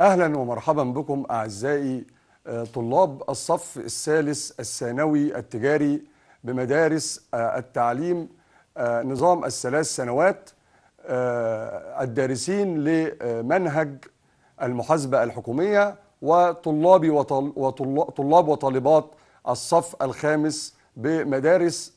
اهلا ومرحبا بكم اعزائي آه، طلاب الصف الثالث الثانوي التجاري بمدارس آه، التعليم آه، نظام الثلاث سنوات الدارسين لمنهج المحاسبه الحكوميه وطلاب وطلاب وطالبات الصف الخامس بمدارس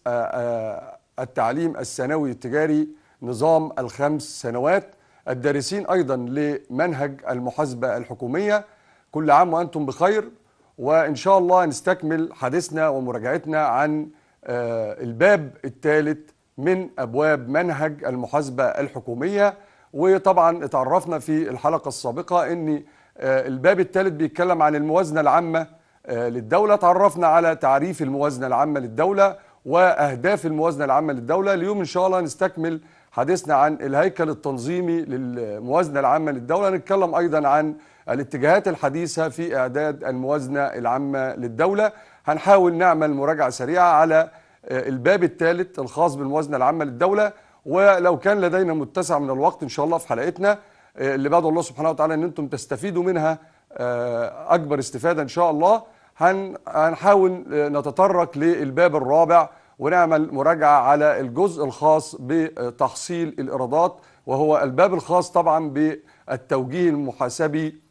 التعليم الثانوي التجاري نظام الخمس سنوات الدارسين أيضا لمنهج المحاسبة الحكومية كل عام وأنتم بخير وإن شاء الله نستكمل حديثنا ومراجعتنا عن آه، الباب الثالث من أبواب منهج المحاسبة الحكومية وطبعا اتعرفنا في الحلقة السابقة أن آه، الباب الثالث بيتكلم عن الموازنة العامة آه، للدولة تعرفنا على تعريف الموازنة العامة للدولة وأهداف الموازنة العامة للدولة اليوم إن شاء الله نستكمل حديثنا عن الهيكل التنظيمي للموازنة العامة للدولة نتكلم أيضا عن الاتجاهات الحديثة في إعداد الموازنة العامة للدولة هنحاول نعمل مراجعة سريعة على آه، الباب الثالث الخاص بالموازنة العامة للدولة ولو كان لدينا متسع من الوقت إن شاء الله في حلقتنا آه، اللي بعد الله سبحانه وتعالى أن أنتم تستفيدوا منها آه، أكبر استفادة إن شاء الله هنحاول نتطرق للباب الرابع ونعمل مراجعة على الجزء الخاص بتحصيل الإيرادات وهو الباب الخاص طبعا بالتوجيه المحاسبي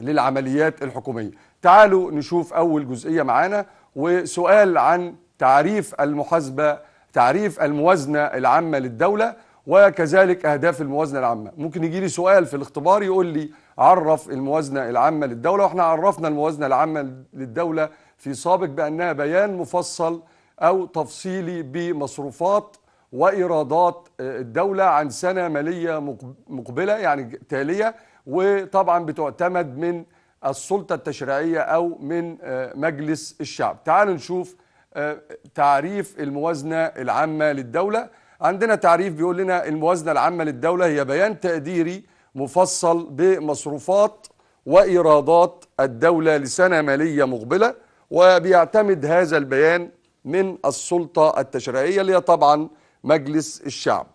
للعمليات الحكومية تعالوا نشوف أول جزئية معانا وسؤال عن تعريف المحاسبة تعريف الموازنة العامة للدولة وكذلك أهداف الموازنة العامة ممكن يجي لي سؤال في الاختبار يقول لي عرف الموازنة العامة للدولة واحنا عرفنا الموازنة العامة للدولة في سابق بأنها بيان مفصل أو تفصيلي بمصروفات وإيرادات آه، الدولة عن سنة مالية مقبلة يعني تالية وطبعا بتعتمد من السلطة التشريعية أو من آه، مجلس الشعب تعالوا نشوف آه، تعريف الموازنة العامة للدولة عندنا تعريف بيقول لنا الموازنة العامة للدولة هي بيان تقديري مفصل بمصروفات وإيرادات الدولة لسنة مالية مقبلة وبيعتمد هذا البيان من السلطة التشريعية اللي هي طبعا مجلس الشعب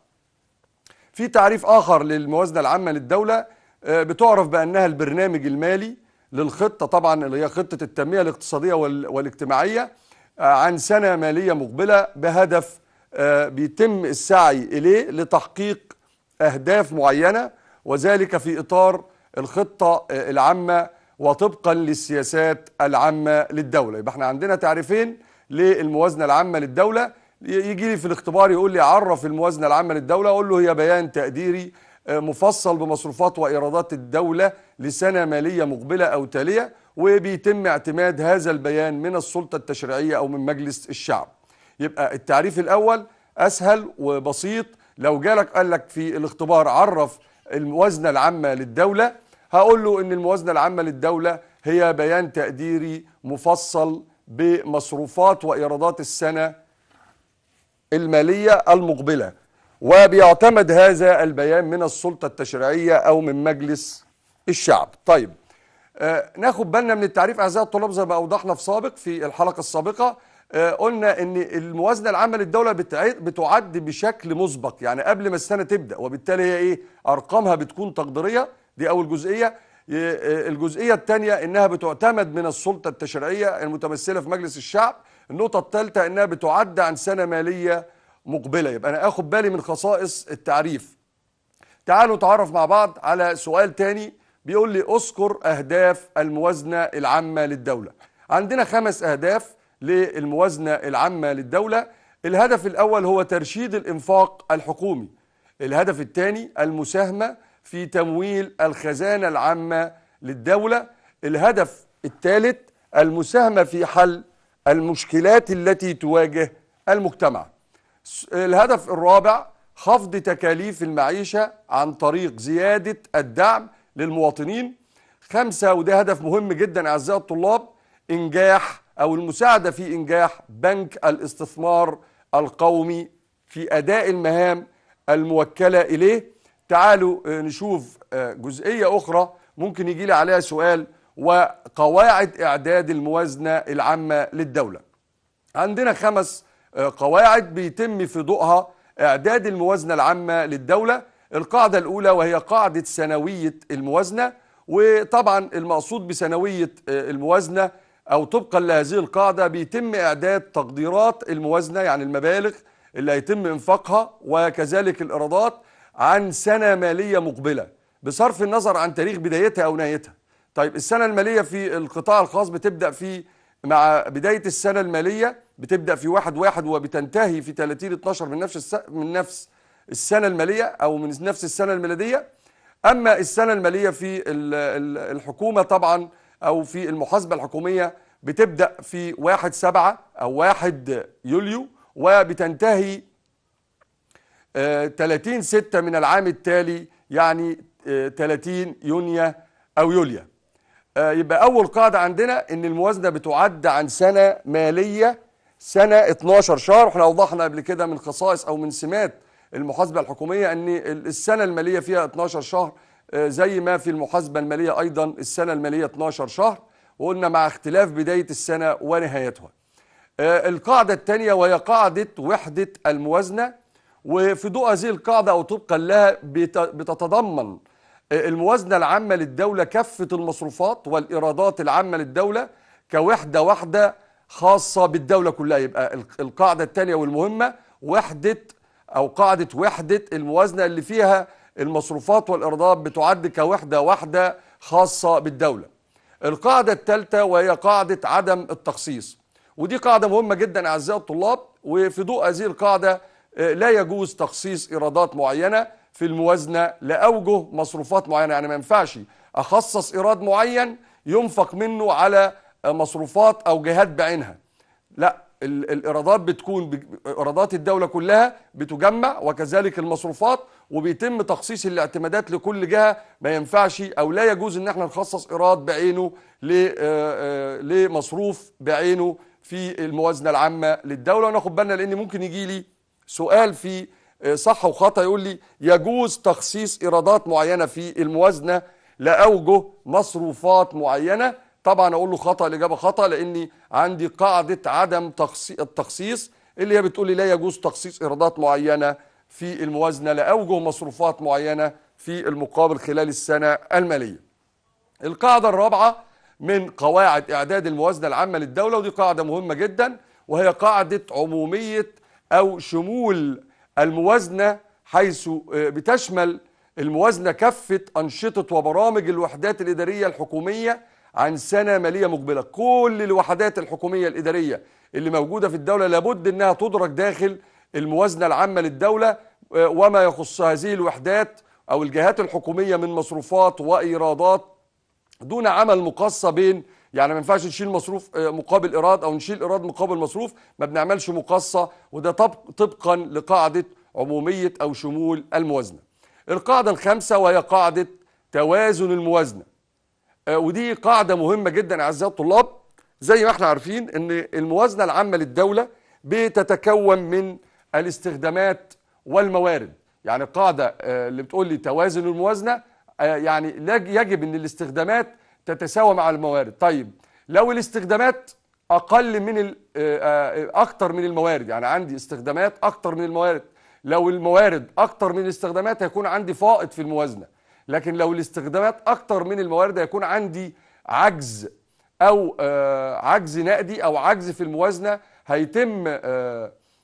في تعريف آخر للموازنة العامة للدولة آه، بتعرف بأنها البرنامج المالي للخطة طبعا اللي هي خطة التنمية الاقتصادية والاجتماعية آه، عن سنة مالية مقبلة بهدف آه، بيتم السعي إليه لتحقيق أهداف معينة وذلك في إطار الخطة العامة وطبقا للسياسات العامة للدولة يبقى احنا عندنا تعريفين للموازنه العامه للدوله يجي لي في الاختبار يقول لي عرف الموازنه العامه للدوله اقول له هي بيان تقديري آه، مفصل بمصروفات وايرادات الدوله لسنه ماليه مقبله او تاليه وبيتم اعتماد هذا البيان من السلطه التشريعيه او من مجلس الشعب. يبقى التعريف الاول اسهل وبسيط لو جالك قال لك في الاختبار عرف الموازنه العامه للدوله هقول له ان الموازنه العامه للدوله هي بيان تقديري مفصل بمصروفات وإيرادات السنة المالية المقبلة وبيعتمد هذا البيان من السلطة التشريعية أو من مجلس الشعب طيب آه ناخد بالنا من التعريف أعزائي الطلاب زي ما أوضحنا في سابق في الحلقة السابقة آه قلنا ان الموازنه العامه للدوله بتعد بشكل مسبق يعني قبل ما السنه تبدا وبالتالي هي ايه ارقامها بتكون تقديريه دي اول جزئيه آه، الجزئية الثانية أنها بتعتمد من السلطة التشريعية المتمثلة في مجلس الشعب النقطة الثالثة أنها بتعد عن سنة مالية مقبلة يبقى أنا أخد بالي من خصائص التعريف تعالوا نتعرف مع بعض على سؤال تاني بيقول لي أذكر أهداف الموازنة العامة للدولة عندنا خمس أهداف للموازنة العامة للدولة الهدف الأول هو ترشيد الإنفاق الحكومي الهدف الثاني المساهمة في تمويل الخزانة العامة للدولة الهدف الثالث المساهمة في حل المشكلات التي تواجه المجتمع الهدف الرابع خفض تكاليف المعيشة عن طريق زيادة الدعم للمواطنين خمسة وده هدف مهم جدا أعزائي الطلاب إنجاح أو المساعدة في إنجاح بنك الاستثمار القومي في أداء المهام الموكلة إليه تعالوا آه، نشوف آه، جزئية أخرى ممكن يجي لي عليها سؤال وقواعد إعداد الموازنة العامة للدولة عندنا خمس آه، قواعد بيتم في ضوءها إعداد الموازنة العامة للدولة القاعدة الأولى وهي قاعدة سنوية الموازنة وطبعا المقصود بسنوية الموازنة أو طبقا لهذه القاعدة بيتم إعداد تقديرات الموازنة يعني المبالغ اللي هيتم إنفاقها وكذلك الإيرادات عن سنة مالية مقبلة بصرف النظر عن تاريخ بدايتها أو نهايتها طيب السنة المالية في القطاع الخاص بتبدأ في مع بداية السنة المالية بتبدأ في واحد واحد وبتنتهي في 30 12 من نفس من نفس السنة المالية أو من نفس السنة الميلادية أما السنة المالية في الحكومة طبعا أو في المحاسبة الحكومية بتبدأ في 1 سبعة أو 1 يوليو وبتنتهي 30 6 من العام التالي يعني 30 آه، يونيو أو يوليو آه، يبقى أول قاعدة عندنا إن الموازنة بتعد عن سنة مالية سنة 12 شهر وإحنا أوضحنا قبل كده من خصائص أو من سمات المحاسبة الحكومية أن السنة المالية فيها 12 شهر آه، زي ما في المحاسبة المالية أيضا السنة المالية 12 شهر وقلنا مع اختلاف بداية السنة ونهايتها القاعدة الثانية وهي قاعدة وحدة الموازنة وفي ضوء هذه القاعدة أو طبقا لها بتتضمن آه، الموازنة العامة للدولة كافة المصروفات والإيرادات العامة للدولة كوحدة واحدة خاصة بالدولة كلها يبقى القاعدة الثانية والمهمة وحدة أو قاعدة وحدة الموازنة اللي فيها المصروفات والإيرادات بتعد كوحدة واحدة خاصة بالدولة القاعدة الثالثة وهي قاعدة عدم التخصيص ودي قاعدة مهمة جدا أعزائي الطلاب وفي ضوء هذه القاعدة آه، لا يجوز تخصيص ايرادات معينه في الموازنه لاوجه مصروفات معينه يعني ما ينفعش اخصص ايراد معين ينفق منه على آه، مصروفات او جهات بعينها لا الايرادات بتكون ايرادات الدوله كلها بتجمع وكذلك المصروفات وبيتم تخصيص الاعتمادات لكل جهه ما ينفعش او لا يجوز ان احنا نخصص ايراد بعينه آه، لمصروف بعينه في الموازنه العامه للدوله وناخد بالنا لان ممكن يجي لي سؤال في آه، صح وخطا يقول لي يجوز تخصيص ايرادات معينه في الموازنه لاوجه مصروفات معينه طبعا اقول له خطا الاجابه خطا لاني عندي قاعده عدم التخصيص اللي هي بتقول لي لا يجوز تخصيص ايرادات معينه في الموازنه لاوجه مصروفات معينه في المقابل خلال السنه الماليه. القاعده الرابعه من قواعد اعداد الموازنه العامه للدوله ودي قاعده مهمه جدا وهي قاعده عموميه أو شمول الموازنة حيث آه، بتشمل الموازنة كافة أنشطة وبرامج الوحدات الإدارية الحكومية عن سنة مالية مقبلة كل الوحدات الحكومية الإدارية اللي موجودة في الدولة لابد أنها تدرك داخل الموازنة العامة للدولة آه، وما يخص هذه الوحدات أو الجهات الحكومية من مصروفات وإيرادات دون عمل مقصة بين يعني ما ينفعش نشيل مصروف آه، مقابل ايراد او نشيل ايراد مقابل مصروف ما بنعملش مقاصه وده طبقا لقاعده عموميه او شمول الموازنه القاعده الخامسه وهي قاعده توازن الموازنه آه، ودي قاعده مهمه جدا اعزائي الطلاب زي ما احنا عارفين ان الموازنه العامه للدوله بتتكون من الاستخدامات والموارد يعني القاعده آه، اللي بتقول لي توازن الموازنه يعني يجب ان الاستخدامات تتساوى مع الموارد طيب لو الاستخدامات اقل من آه، آه، اكتر من الموارد يعني عندي استخدامات اكتر من الموارد لو الموارد اكتر من الاستخدامات هيكون عندي فائض في الموازنه لكن لو الاستخدامات اكتر من الموارد هيكون عندي عجز او آه، عجز نقدي او عجز في الموازنه هيتم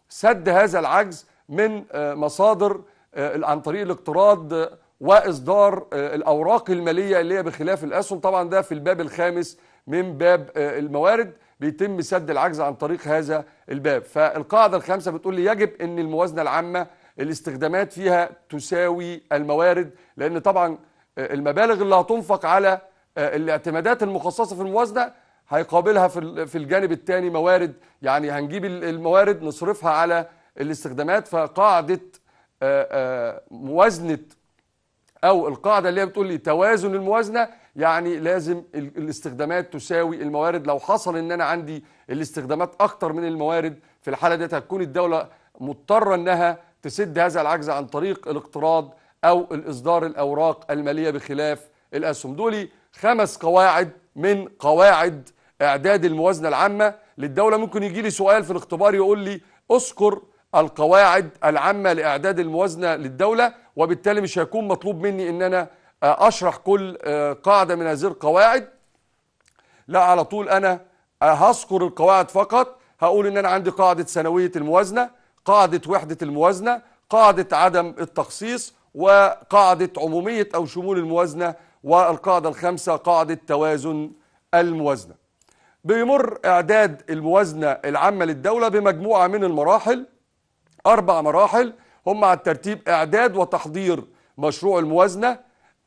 سد هذا العجز من مصادر عن طريق الاقتراض واصدار آه، الاوراق الماليه اللي هي بخلاف الاسهم طبعا ده في الباب الخامس من باب آه، الموارد بيتم سد العجز عن طريق هذا الباب فالقاعده الخامسه بتقول لي يجب ان الموازنه العامه الاستخدامات فيها تساوي الموارد لان طبعا آه، المبالغ اللي هتنفق على الاعتمادات المخصصه في الموازنه هيقابلها في الجانب الثاني موارد يعني هنجيب الموارد نصرفها على الاستخدامات فقاعده موازنه او القاعده اللي هي بتقول لي توازن الموازنه يعني لازم الاستخدامات تساوي الموارد لو حصل ان انا عندي الاستخدامات اكتر من الموارد في الحاله ديت هتكون الدوله مضطره انها تسد هذا العجز عن طريق الاقتراض او الاصدار الاوراق الماليه بخلاف الاسهم دولي خمس قواعد من قواعد اعداد الموازنه العامه للدوله ممكن يجي لي سؤال في الاختبار يقول لي اذكر القواعد العامه لاعداد الموازنه للدوله وبالتالي مش هيكون مطلوب مني ان انا آه، اشرح كل آه، قاعده من هذه القواعد لا على طول انا آه، هذكر القواعد فقط هقول ان انا عندي قاعده ثانويه الموازنه قاعده وحده الموازنه قاعده عدم التخصيص وقاعده عموميه او شمول الموازنه والقاعده الخامسه قاعده توازن الموازنه بيمر اعداد الموازنه العامه للدوله بمجموعه من المراحل اربع مراحل هم على الترتيب إعداد وتحضير مشروع الموازنة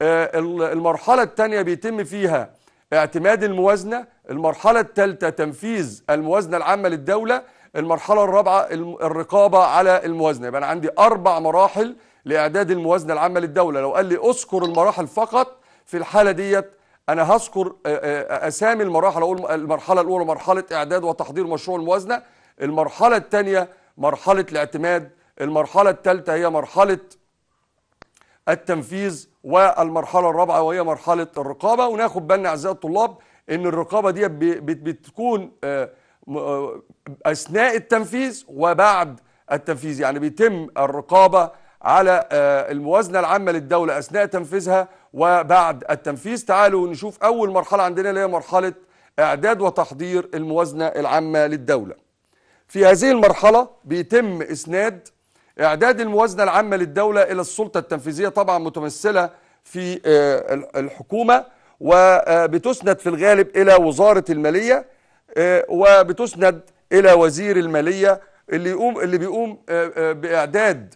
آه، المرحلة الثانية بيتم فيها اعتماد الموازنة المرحلة الثالثة تنفيذ الموازنة العامة للدولة المرحلة الرابعة الرقابة على الموازنة يبقى أنا عندي أربع مراحل لإعداد الموازنة العامة للدولة لو قال لي أذكر المراحل فقط في الحالة ديت أنا هذكر آه، آه، أسامي المراحل أقول المرحلة الأولى مرحلة إعداد وتحضير مشروع الموازنة المرحلة الثانية مرحلة الاعتماد المرحلة الثالثة هي مرحلة التنفيذ والمرحلة الرابعة وهي مرحلة الرقابة وناخد بالنا أعزائي الطلاب إن الرقابة دي بتكون آه، آه، أثناء التنفيذ وبعد التنفيذ يعني بيتم الرقابة على آه، الموازنة العامة للدولة أثناء تنفيذها وبعد التنفيذ تعالوا نشوف أول مرحلة عندنا اللي هي مرحلة إعداد وتحضير الموازنة العامة للدولة في هذه المرحلة بيتم إسناد إعداد الموازنة العامة للدولة إلى السلطة التنفيذية طبعا متمثلة في آه، الحكومة وبتسند في الغالب إلى وزارة المالية آه، وبتسند إلى وزير المالية اللي يقوم اللي بيقوم آه، بإعداد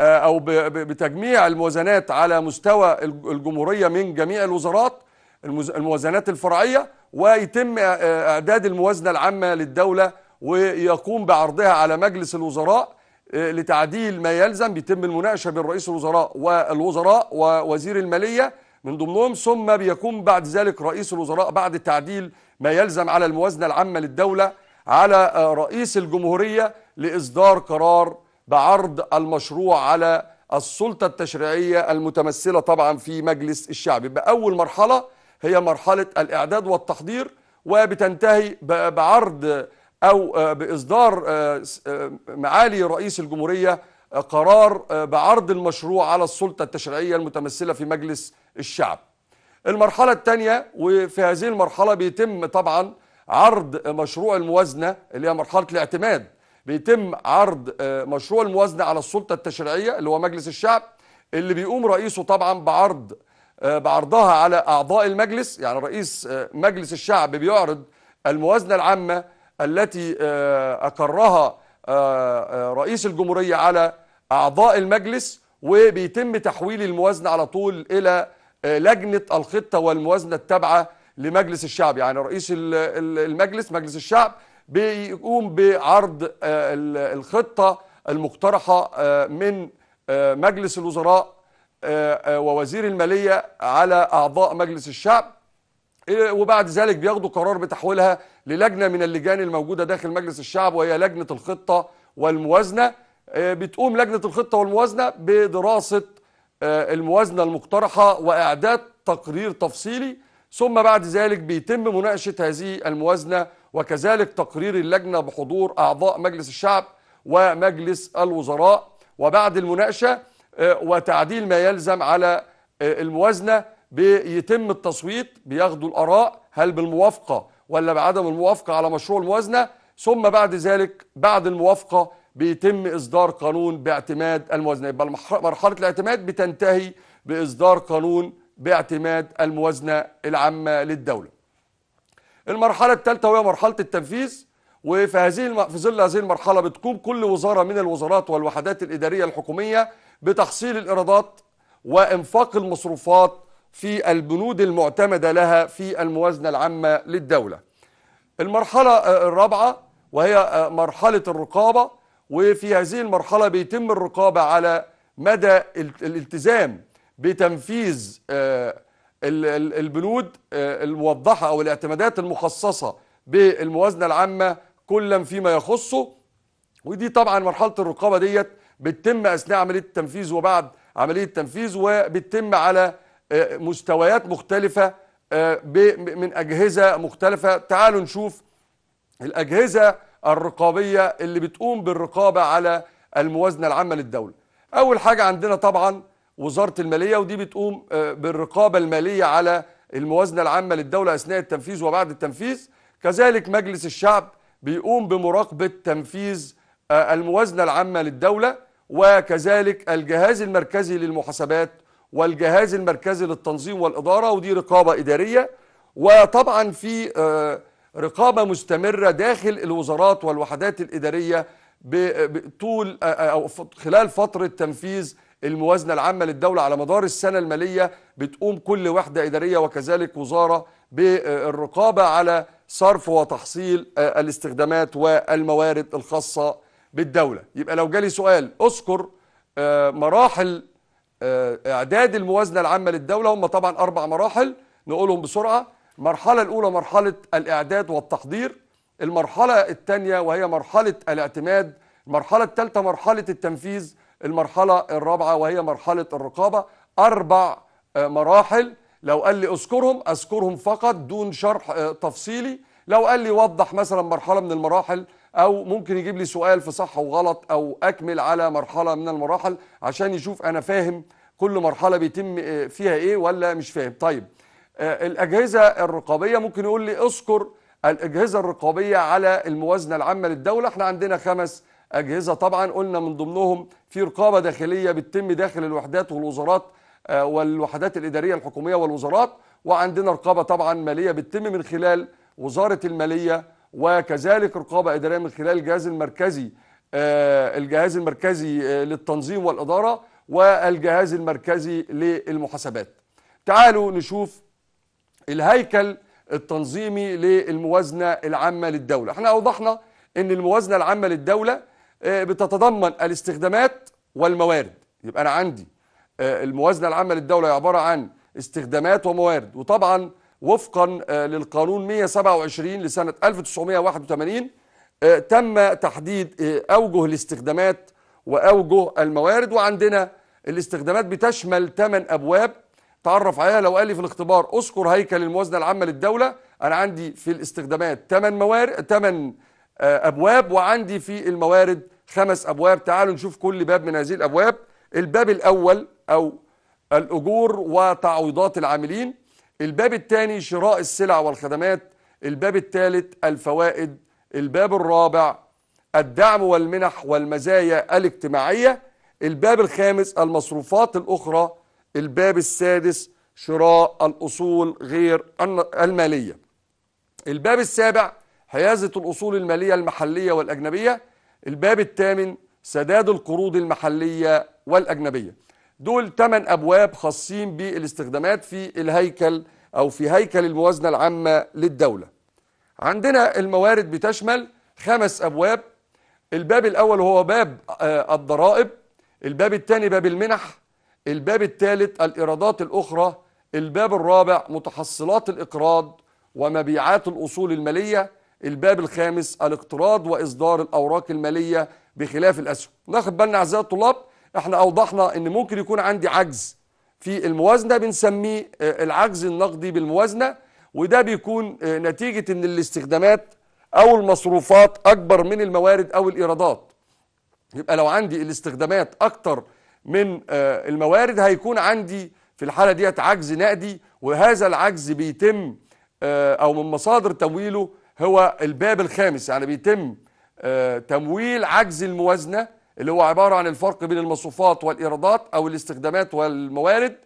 أو بتجميع الموازنات على مستوى الجمهورية من جميع الوزارات الموازنات الفرعية ويتم إعداد الموازنة العامة للدولة ويقوم بعرضها على مجلس الوزراء آه، لتعديل ما يلزم بيتم المناقشه بين رئيس الوزراء والوزراء ووزير الماليه من ضمنهم ثم بيكون بعد ذلك رئيس الوزراء بعد تعديل ما يلزم على الموازنه العامه للدوله على آه، رئيس الجمهوريه لاصدار قرار بعرض المشروع على السلطه التشريعيه المتمثله طبعا في مجلس الشعب يبقى اول مرحله هي مرحله الاعداد والتحضير وبتنتهي بعرض أو آه، بإصدار آه، آه، معالي رئيس الجمهورية قرار بعرض المشروع على السلطة التشريعية المتمثلة في مجلس الشعب المرحلة الثانية وفي هذه المرحلة بيتم طبعا عرض مشروع الموازنة اللي هي مرحلة الاعتماد بيتم عرض مشروع الموازنة على السلطة التشريعية اللي هو مجلس الشعب اللي بيقوم رئيسه طبعا بعرض بعرضها على أعضاء المجلس يعني رئيس مجلس الشعب بيعرض الموازنة العامة التي آه، أقرها آه، آه، رئيس الجمهورية على أعضاء المجلس وبيتم تحويل الموازنة على طول إلى لجنة الخطة والموازنة التابعة لمجلس الشعب يعني رئيس المجلس مجلس الشعب بيقوم بعرض الخطة المقترحة من مجلس الوزراء ووزير المالية على أعضاء مجلس الشعب إيه، وبعد ذلك بياخدوا قرار بتحويلها للجنه من اللجان الموجوده داخل مجلس الشعب وهي لجنه الخطه والموازنه إيه، بتقوم لجنه الخطه والموازنه بدراسه إيه، الموازنه المقترحه واعداد تقرير تفصيلي ثم بعد ذلك بيتم مناقشه هذه الموازنه وكذلك تقرير اللجنه بحضور اعضاء مجلس الشعب ومجلس الوزراء وبعد المناقشه وتعديل ما يلزم على الموازنه بيتم التصويت بياخدوا الآراء هل بالموافقة ولا بعدم الموافقة على مشروع الموازنة ثم بعد ذلك بعد الموافقة بيتم إصدار قانون باعتماد الموازنة يبقى مرحلة الاعتماد بتنتهي بإصدار قانون باعتماد الموازنة العامة للدولة المرحلة الثالثة وهي مرحلة التنفيذ وفي هذه في ظل هذه المرحلة بتقوم كل وزارة من الوزارات والوحدات الإدارية الحكومية بتحصيل الإيرادات وإنفاق المصروفات في البنود المعتمدة لها في الموازنة العامة للدولة المرحلة آه، الرابعة وهي آه، مرحلة الرقابة وفي هذه المرحلة بيتم الرقابة على مدى الالتزام بتنفيذ آه، البنود الموضحة أو الاعتمادات المخصصة بالموازنة العامة كلا فيما يخصه ودي طبعا مرحلة الرقابة ديت بتتم أثناء عملية التنفيذ وبعد عملية التنفيذ وبتتم على آه، مستويات مختلفة آه، من أجهزة مختلفة تعالوا نشوف الأجهزة الرقابية اللي بتقوم بالرقابة على الموازنة العامة للدولة أول حاجة عندنا طبعا وزارة المالية ودي بتقوم آه، بالرقابة المالية على الموازنة العامة للدولة أثناء التنفيذ وبعد التنفيذ كذلك مجلس الشعب بيقوم بمراقبة تنفيذ الموازنة العامة للدولة وكذلك الجهاز المركزي للمحاسبات والجهاز المركزي للتنظيم والإدارة ودي رقابة إدارية وطبعا في آه، رقابة مستمرة داخل الوزارات والوحدات الإدارية بطول آه، آه، أو خلال فترة تنفيذ الموازنة العامة للدولة على مدار السنة المالية بتقوم كل وحدة إدارية وكذلك وزارة بالرقابة على صرف وتحصيل الاستخدامات والموارد الخاصة بالدولة يبقى لو جالي سؤال أذكر مراحل آه، اعداد الموازنه العامه للدوله هم طبعا اربع مراحل نقولهم بسرعه المرحله الاولى مرحله الاعداد والتحضير المرحله الثانيه وهي مرحله الاعتماد المرحله الثالثه مرحله التنفيذ المرحله الرابعه وهي مرحله الرقابه اربع آه، مراحل لو قال لي اذكرهم اذكرهم فقط دون شرح آه، تفصيلي لو قال لي وضح مثلا مرحله من المراحل او ممكن يجيب لي سؤال في صح وغلط او اكمل على مرحله من المراحل عشان يشوف انا فاهم كل مرحله بيتم آه، فيها ايه ولا مش فاهم طيب آه، الاجهزه الرقابيه ممكن يقول لي اذكر الاجهزه الرقابيه على الموازنه العامه للدوله احنا عندنا خمس اجهزه طبعا قلنا من ضمنهم في رقابه داخليه بتتم داخل الوحدات والوزارات آه، والوحدات الاداريه الحكوميه والوزارات وعندنا رقابه طبعا ماليه بتتم من خلال وزاره الماليه وكذلك رقابة إدارية من خلال الجهاز المركزي آه، الجهاز المركزي آه، للتنظيم والإدارة والجهاز المركزي للمحاسبات تعالوا نشوف الهيكل التنظيمي للموازنة العامة للدولة احنا أوضحنا أن الموازنة العامة للدولة آه، بتتضمن الاستخدامات والموارد يبقى أنا عندي الموازنة العامة للدولة عبارة عن استخدامات وموارد وطبعا وفقا آه، للقانون 127 لسنة 1981 آه، تم تحديد آه، أوجه الاستخدامات وأوجه الموارد وعندنا الاستخدامات بتشمل 8 أبواب تعرف عليها لو قال لي في الاختبار اذكر هيكل الموازنة العامة للدولة أنا عندي في الاستخدامات 8 موارد 8 أبواب وعندي في الموارد خمس أبواب تعالوا نشوف كل باب من هذه الأبواب الباب الأول أو الأجور وتعويضات العاملين الباب الثاني شراء السلع والخدمات الباب الثالث الفوائد الباب الرابع الدعم والمنح والمزايا الاجتماعية الباب الخامس المصروفات الأخرى الباب السادس شراء الأصول غير المالية الباب السابع حيازة الأصول المالية المحلية والأجنبية الباب الثامن سداد القروض المحلية والأجنبية دول 8 أبواب خاصين بالاستخدامات في الهيكل أو في هيكل الموازنة العامة للدولة عندنا الموارد بتشمل خمس أبواب الباب الأول هو باب آه، الضرائب الباب الثاني باب المنح الباب الثالث الإيرادات الأخرى الباب الرابع متحصلات الإقراض ومبيعات الأصول المالية الباب الخامس الاقتراض وإصدار الأوراق المالية بخلاف الأسهم ناخد بالنا أعزائي الطلاب احنا اوضحنا ان ممكن يكون عندي عجز في الموازنه بنسميه آه، العجز النقدي بالموازنه وده بيكون آه، نتيجه ان الاستخدامات او المصروفات اكبر من الموارد او الايرادات يبقى لو عندي الاستخدامات اكتر من آه، الموارد هيكون عندي في الحاله ديت عجز نقدي وهذا العجز بيتم او من مصادر تمويله هو الباب الخامس يعني بيتم تمويل عجز الموازنه اللي هو عبارة عن الفرق بين المصروفات والإيرادات أو الاستخدامات والموارد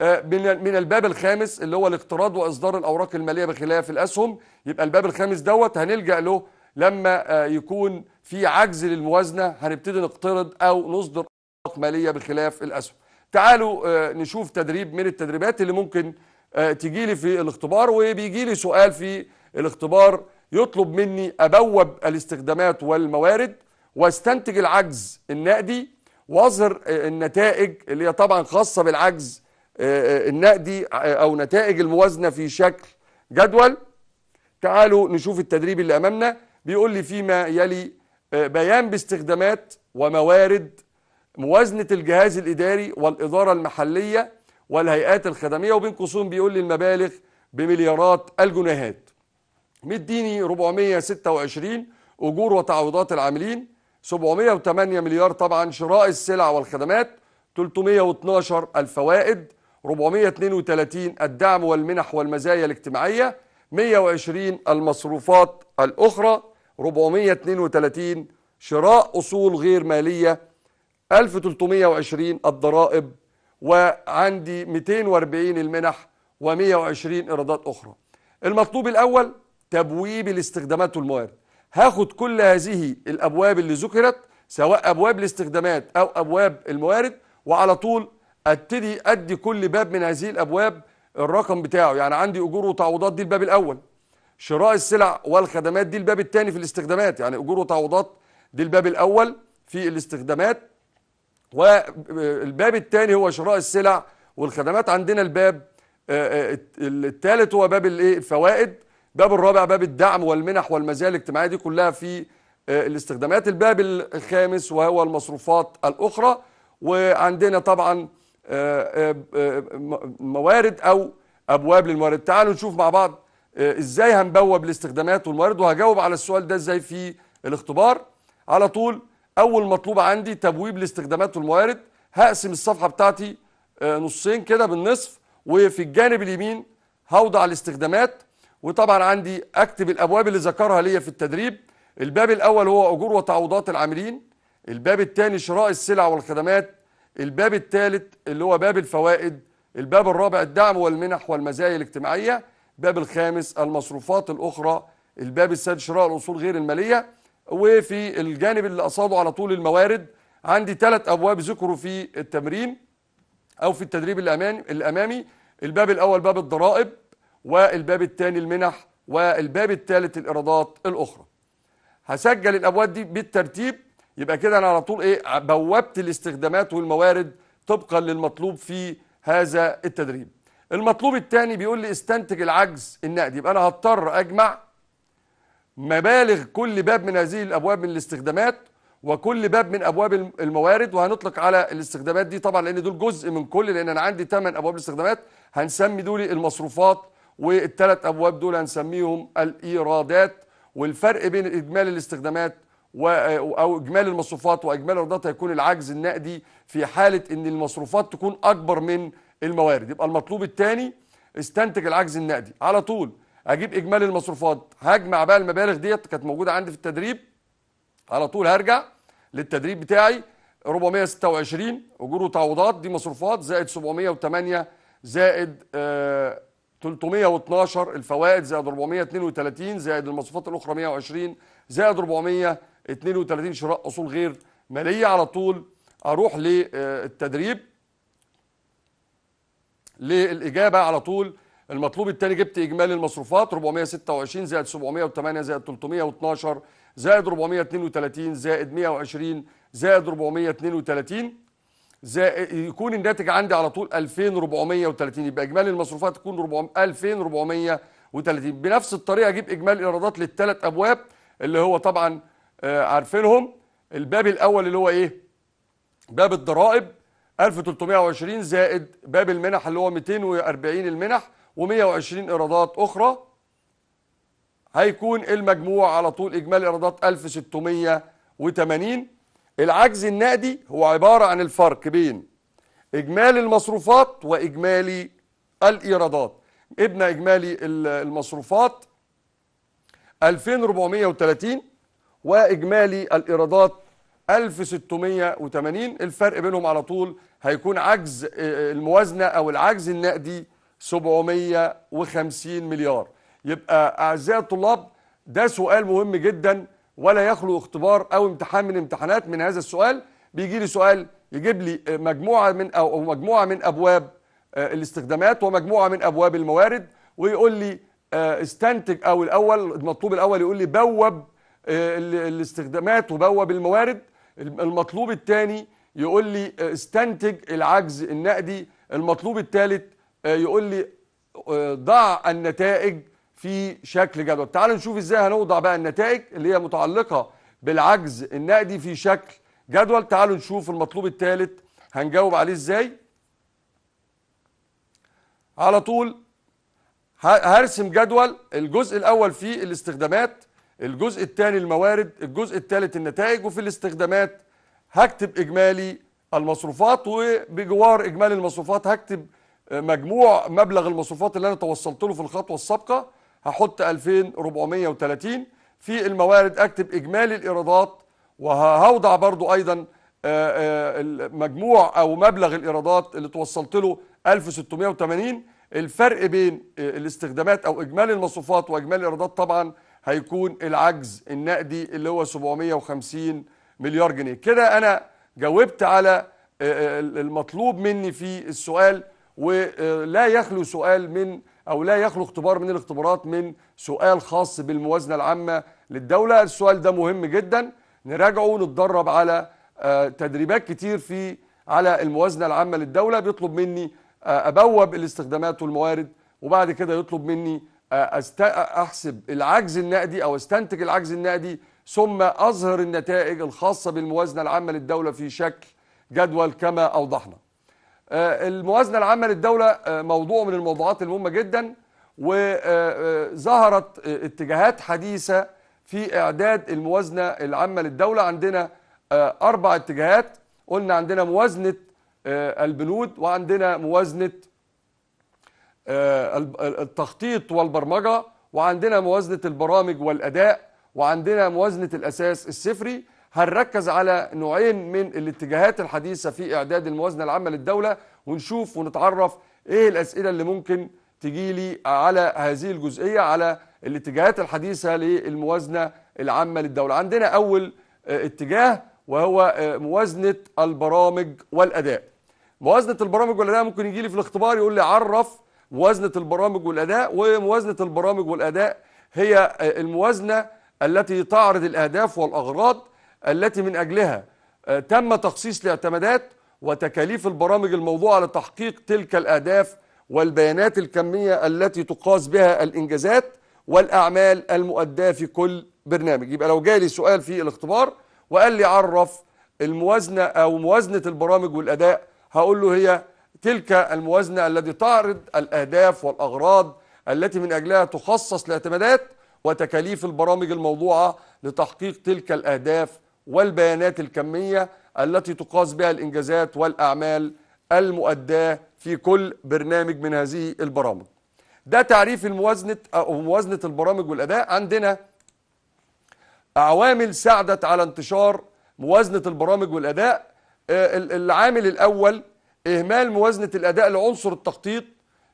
آه، من الباب الخامس اللي هو الاقتراض وإصدار الأوراق المالية بخلاف الأسهم يبقى الباب الخامس دوت هنلجأ له لما آه، يكون في عجز للموازنة هنبتدي نقترض أو نصدر أوراق مالية بخلاف الأسهم تعالوا آه، نشوف تدريب من التدريبات اللي ممكن تجي لي في الاختبار وبيجي لي سؤال في الاختبار يطلب مني أبوب الاستخدامات والموارد واستنتج العجز النقدي واظهر النتائج اللي هي طبعا خاصه بالعجز آه، آه، النقدي آه، او نتائج الموازنه في شكل جدول تعالوا نشوف التدريب اللي امامنا بيقول لي فيما يلي بيان باستخدامات وموارد موازنه الجهاز الاداري والاداره المحليه والهيئات الخدميه وبين قوسين بيقول لي المبالغ بمليارات الجنيهات مديني 426 اجور وتعويضات العاملين 708 مليار طبعا شراء السلع والخدمات 312 الفوائد 432 الدعم والمنح والمزايا الاجتماعية 120 المصروفات الأخرى 432 شراء أصول غير مالية 1320 الضرائب وعندي 240 المنح و120 إيرادات أخرى المطلوب الأول تبويب الاستخدامات والموارد هاخد كل هذه الابواب اللي ذكرت سواء ابواب الاستخدامات او ابواب الموارد وعلى طول ابتدي ادي كل باب من هذه الابواب الرقم بتاعه يعني عندي اجور وتعويضات دي الباب الاول شراء السلع والخدمات دي الباب الثاني في الاستخدامات يعني اجور وتعويضات دي الباب الاول في الاستخدامات والباب الثاني هو شراء السلع والخدمات عندنا الباب آه، آه، الثالث هو باب الايه الفوائد الباب الرابع باب الدعم والمنح والمزايا الاجتماعيه دي كلها في آه، الاستخدامات الباب الخامس وهو المصروفات الاخرى وعندنا طبعا آه، آه، موارد او ابواب للموارد تعالوا نشوف مع بعض ازاي هنبوب الاستخدامات والموارد وهجاوب على السؤال ده ازاي في الاختبار على طول اول مطلوب عندي تبويب الاستخدامات والموارد هقسم الصفحه بتاعتي نصين كده بالنصف وفي الجانب اليمين هوضع الاستخدامات وطبعا عندي اكتب الابواب اللي ذكرها ليا في التدريب الباب الاول هو اجور وتعويضات العاملين الباب الثاني شراء السلع والخدمات الباب الثالث اللي هو باب الفوائد الباب الرابع الدعم والمنح والمزايا الاجتماعيه الباب الخامس المصروفات الاخرى الباب السادس شراء الاصول غير الماليه وفي الجانب اللي قصاده على طول الموارد عندي ثلاث ابواب ذكروا في التمرين او في التدريب الامامي الباب الاول باب الضرائب والباب الثاني المنح والباب الثالث الإيرادات الأخرى هسجل الأبواب دي بالترتيب يبقى كده أنا على طول إيه بوابت الاستخدامات والموارد طبقا للمطلوب في هذا التدريب المطلوب الثاني بيقول لي استنتج العجز النقدي يبقى أنا هضطر أجمع مبالغ كل باب من هذه الأبواب من الاستخدامات وكل باب من ابواب الموارد وهنطلق على الاستخدامات دي طبعا لان دول جزء من كل لان انا عندي 8 ابواب الاستخدامات هنسمي دول المصروفات والثلاث ابواب دول هنسميهم الايرادات والفرق بين اجمالي الاستخدامات و او اجمالي المصروفات واجمالي الايرادات هيكون العجز النقدي في حاله ان المصروفات تكون اكبر من الموارد يبقى المطلوب الثاني استنتج العجز النقدي على طول اجيب اجمالي المصروفات هجمع بقى المبالغ ديت كانت موجوده عندي في التدريب على طول هرجع للتدريب بتاعي 426 اجور وتعويضات دي مصروفات زائد 708 زائد آه 312 الفوائد زائد 432 زائد المصروفات الاخرى 120 زائد 432 شراء اصول غير ماليه على طول اروح للتدريب للاجابه على طول المطلوب الثاني جبت اجمالي المصروفات 426 زائد 708 زائد 312 زائد 432 زائد 120 زائد 432 يكون الناتج عندي على طول 2430 يبقى اجمالي المصروفات تكون 2430 بنفس الطريقه اجيب اجمالي الايرادات للثلاث ابواب اللي هو طبعا آه، عارفينهم الباب الاول اللي هو ايه باب الضرائب 1320 زائد باب المنح اللي هو 240 المنح و120 ايرادات اخرى هيكون المجموع على طول اجمالي ايرادات 1680 العجز النقدي هو عبارة عن الفرق بين إجمالي المصروفات وإجمالي الإيرادات ابن إجمالي المصروفات 2430 وإجمالي الإيرادات 1680 الفرق بينهم على طول هيكون عجز آه، آه، الموازنة أو العجز النقدي 750 مليار يبقى أعزائي الطلاب ده سؤال مهم جدا ولا يخلو اختبار او امتحان من الامتحانات من هذا السؤال بيجي لي سؤال يجيب لي مجموعه من او مجموعه من ابواب آه، الاستخدامات ومجموعه من ابواب الموارد ويقول لي آه، استنتج او الاول المطلوب الاول يقول لي بوب آه، الاستخدامات وبوب الموارد المطلوب الثاني يقول لي استنتج العجز النقدي المطلوب الثالث يقول لي ضع النتائج في شكل جدول تعالوا نشوف ازاي هنوضع بقى النتائج اللي هي متعلقة بالعجز النقدي في شكل جدول تعالوا نشوف المطلوب الثالث هنجاوب عليه ازاي على طول هرسم جدول الجزء الاول فيه الاستخدامات الجزء الثاني الموارد الجزء الثالث النتائج وفي الاستخدامات هكتب اجمالي المصروفات وبجوار اجمالي المصروفات هكتب مجموع مبلغ المصروفات اللي انا توصلت له في الخطوه السابقه هحط 2430 في الموارد اكتب اجمالي الايرادات وهوضع برضو ايضا آه، آه، مجموع او مبلغ الايرادات اللي توصلت له 1680 الفرق بين آه، الاستخدامات او اجمالي المصروفات واجمالي الايرادات طبعا هيكون العجز النقدي اللي هو 750 مليار جنيه كده انا جاوبت على المطلوب مني في السؤال ولا يخلو سؤال من أو لا يخلو اختبار من الاختبارات من سؤال خاص بالموازنة العامة للدولة السؤال ده مهم جدا نراجعه ونتدرب على آه، تدريبات كتير في على الموازنة العامة للدولة بيطلب مني آه، أبوب الاستخدامات والموارد وبعد كده يطلب مني آه، أحسب العجز النقدي أو استنتج العجز النقدي ثم أظهر النتائج الخاصة بالموازنة العامة للدولة في شكل جدول كما أوضحنا آه، الموازنه العامه للدوله آه، موضوع من الموضوعات المهمه جدا وظهرت آه، اتجاهات حديثه في اعداد الموازنه العامه للدوله عندنا اربع اتجاهات قلنا عندنا موازنه البنود وعندنا موازنه التخطيط والبرمجه وعندنا موازنه البرامج والاداء وعندنا موازنه الاساس السفري هنركز على نوعين من الاتجاهات الحديثة في إعداد الموازنة العامة للدولة ونشوف ونتعرف إيه الأسئلة اللي ممكن تجي لي على هذه الجزئية على الاتجاهات الحديثة للموازنة العامة للدولة عندنا أول آه، اتجاه وهو آه، موازنة البرامج والأداء موازنة البرامج والأداء ممكن يجي لي في الاختبار يقول لي عرف موازنة البرامج والأداء وموازنة البرامج والأداء هي آه، الموازنة التي تعرض الأهداف والأغراض التي من أجلها آه، تم تخصيص الاعتمادات وتكاليف البرامج الموضوعة لتحقيق تلك الأهداف والبيانات الكمية التي تقاس بها الإنجازات والأعمال المؤداة في كل برنامج يبقى لو جالي سؤال في الاختبار وقال لي عرف الموازنة أو موازنة البرامج والأداء هقول له هي تلك الموازنة التي تعرض الأهداف والأغراض التي من أجلها تخصص الاعتمادات وتكاليف البرامج الموضوعة لتحقيق تلك الأهداف والبيانات الكمية التي تقاس بها الإنجازات والأعمال المؤداة في كل برنامج من هذه البرامج ده تعريف الموازنة أو موازنة البرامج والأداء عندنا عوامل ساعدت على انتشار موازنة البرامج والأداء آه، العامل الأول إهمال موازنة الأداء لعنصر التخطيط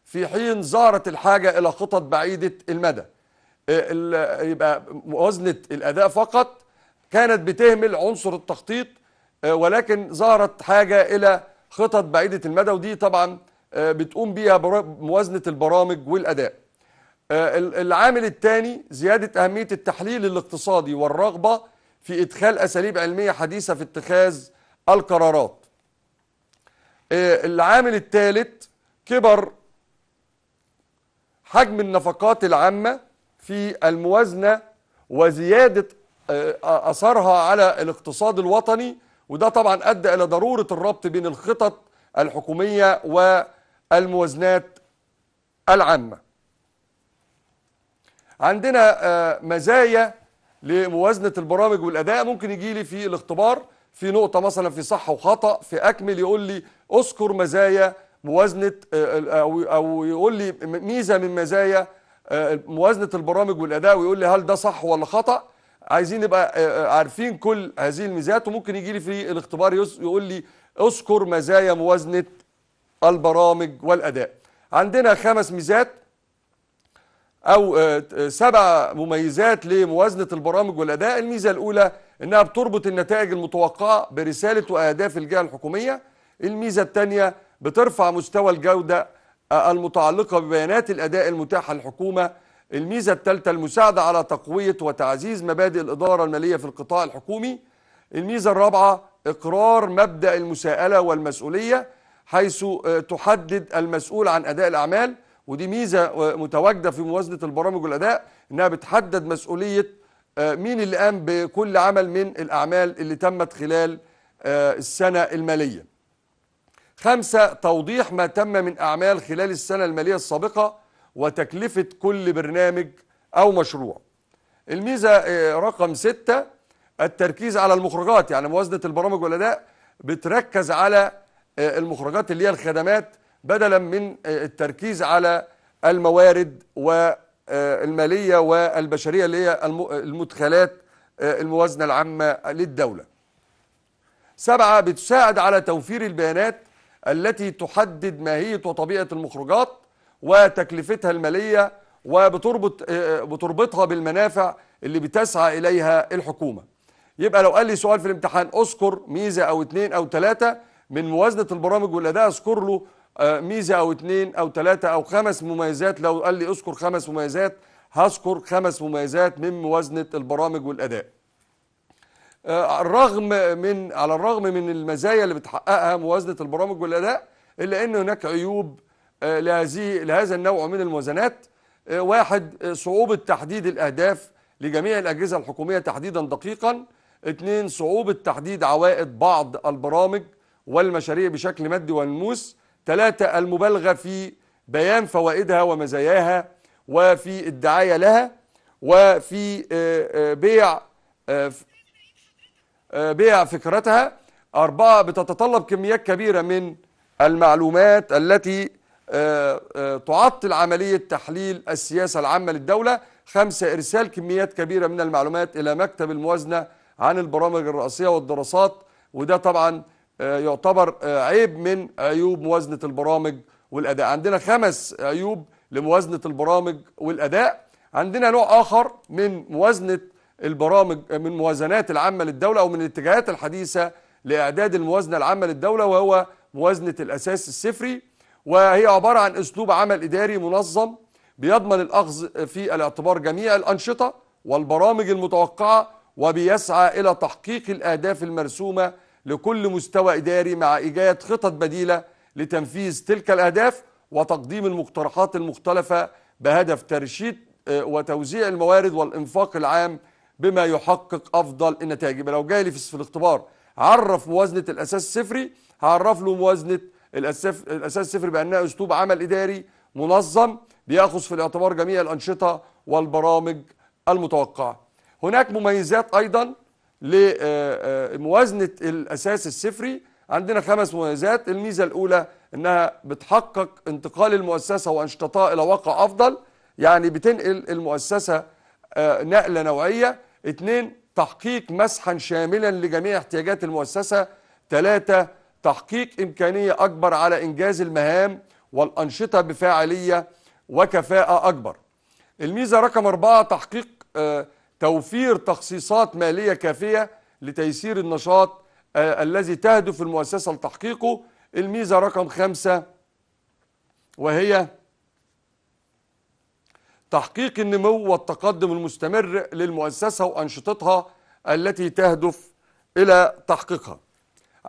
في حين ظهرت الحاجة إلى خطط بعيدة المدى آه، يبقى موازنة الأداء فقط كانت بتهمل عنصر التخطيط آه، ولكن ظهرت حاجة إلى خطط بعيدة المدى ودي طبعا آه، بتقوم بيها موازنة البرامج والأداء آه، العامل الثاني زيادة أهمية التحليل الاقتصادي والرغبة في إدخال أساليب علمية حديثة في اتخاذ القرارات العامل الثالث كبر حجم النفقات العامة في الموازنة وزيادة آه، أثرها على الاقتصاد الوطني وده طبعا أدى إلى ضرورة الربط بين الخطط الحكومية والموازنات العامة عندنا آه، مزايا لموازنة البرامج والأداء ممكن يجي لي في الاختبار في نقطة مثلا في صح وخطأ في أكمل يقول لي أذكر مزايا موازنة آه، أو أو يقول لي ميزة من مزايا موازنة البرامج والأداء ويقول لي هل ده صح ولا خطأ عايزين نبقى آه، آه، عارفين كل هذه الميزات وممكن يجي لي في الاختبار يقول لي اذكر مزايا موازنه البرامج والاداء عندنا خمس ميزات او آه، سبع مميزات لموازنه البرامج والاداء الميزه الاولى انها بتربط النتائج المتوقعه برساله واهداف الجهه الحكوميه الميزه الثانيه بترفع مستوى الجوده المتعلقه ببيانات الاداء المتاحه للحكومه الميزة الثالثة المساعدة على تقوية وتعزيز مبادئ الإدارة المالية في القطاع الحكومي الميزة الرابعة إقرار مبدأ المساءلة والمسؤولية حيث آه، تحدد المسؤول عن أداء الأعمال ودي ميزة آه، متواجدة في موازنة البرامج والأداء إنها بتحدد مسؤولية آه، مين اللي قام بكل عمل من الأعمال اللي تمت خلال السنة المالية خمسة توضيح ما تم من أعمال خلال السنة المالية السابقة وتكلفة كل برنامج أو مشروع الميزة آه، رقم ستة التركيز على المخرجات يعني موازنة البرامج والأداء بتركز على آه، المخرجات اللي هي الخدمات بدلا من آه، التركيز على الموارد والمالية والبشرية اللي هي المدخلات الموازنة العامة للدولة سبعة بتساعد على توفير البيانات التي تحدد ماهية وطبيعة المخرجات وتكلفتها المالية وبتربط آه، آه، بتربطها بالمنافع اللي بتسعى إليها الحكومة يبقى لو قال لي سؤال في الامتحان اذكر ميزة أو اتنين أو تلاتة من موازنة البرامج والأداء اذكر له آه، ميزة أو اتنين أو تلاتة أو خمس مميزات لو قال لي اذكر خمس مميزات هذكر خمس مميزات من موازنة البرامج والأداء الرغم من على الرغم من المزايا اللي بتحققها موازنة البرامج والأداء إلا أن هناك عيوب آه، لهذه لهذا النوع من الموازنات آه، واحد آه، صعوبة تحديد الأهداف لجميع الأجهزة الحكومية تحديدا دقيقا اثنين صعوبة تحديد عوائد بعض البرامج والمشاريع بشكل مادي وملموس ثلاثة المبالغة في بيان فوائدها ومزاياها وفي الدعاية لها وفي بيع بيع فكرتها أربعة بتتطلب كميات كبيرة من المعلومات التي آه، آه، تعطل عملية تحليل السياسة العامة للدولة خمسة إرسال كميات كبيرة من المعلومات إلى مكتب الموازنة عن البرامج الرئاسية والدراسات وده طبعا آه، يعتبر عيب من عيوب موازنة البرامج والأداء عندنا خمس عيوب لموازنة البرامج والأداء عندنا نوع آخر من موازنة البرامج من موازنات العامة للدولة أو من الاتجاهات الحديثة لإعداد الموازنة العامة للدولة وهو موازنة الأساس السفري وهي عبارة عن أسلوب عمل إداري منظم بيضمن الأخذ في الاعتبار جميع الأنشطة والبرامج المتوقعة وبيسعى إلى تحقيق الأهداف المرسومة لكل مستوى إداري مع إيجاد خطط بديلة لتنفيذ تلك الأهداف وتقديم المقترحات المختلفة بهدف ترشيد آه، وتوزيع الموارد والإنفاق العام بما يحقق أفضل النتائج يبقى لو لي في الاختبار عرف موازنة الأساس الصفري هعرف له موازنة الاساس الصفر بانها اسلوب عمل اداري منظم بياخذ في الاعتبار جميع الانشطه والبرامج المتوقعه هناك مميزات ايضا لموازنه آه، آه، الاساس الصفري عندنا خمس مميزات الميزه الاولى انها بتحقق انتقال المؤسسه وانشطتها الى واقع افضل يعني بتنقل المؤسسه آه، نقله نوعيه اثنين تحقيق مسحا شاملا لجميع احتياجات المؤسسه ثلاثه تحقيق إمكانية أكبر على إنجاز المهام والأنشطة بفاعلية وكفاءة أكبر الميزة رقم أربعة تحقيق آه، توفير تخصيصات مالية كافية لتيسير النشاط آه، الذي تهدف المؤسسة لتحقيقه الميزة رقم خمسة وهي تحقيق النمو والتقدم المستمر للمؤسسة وأنشطتها التي تهدف إلى تحقيقها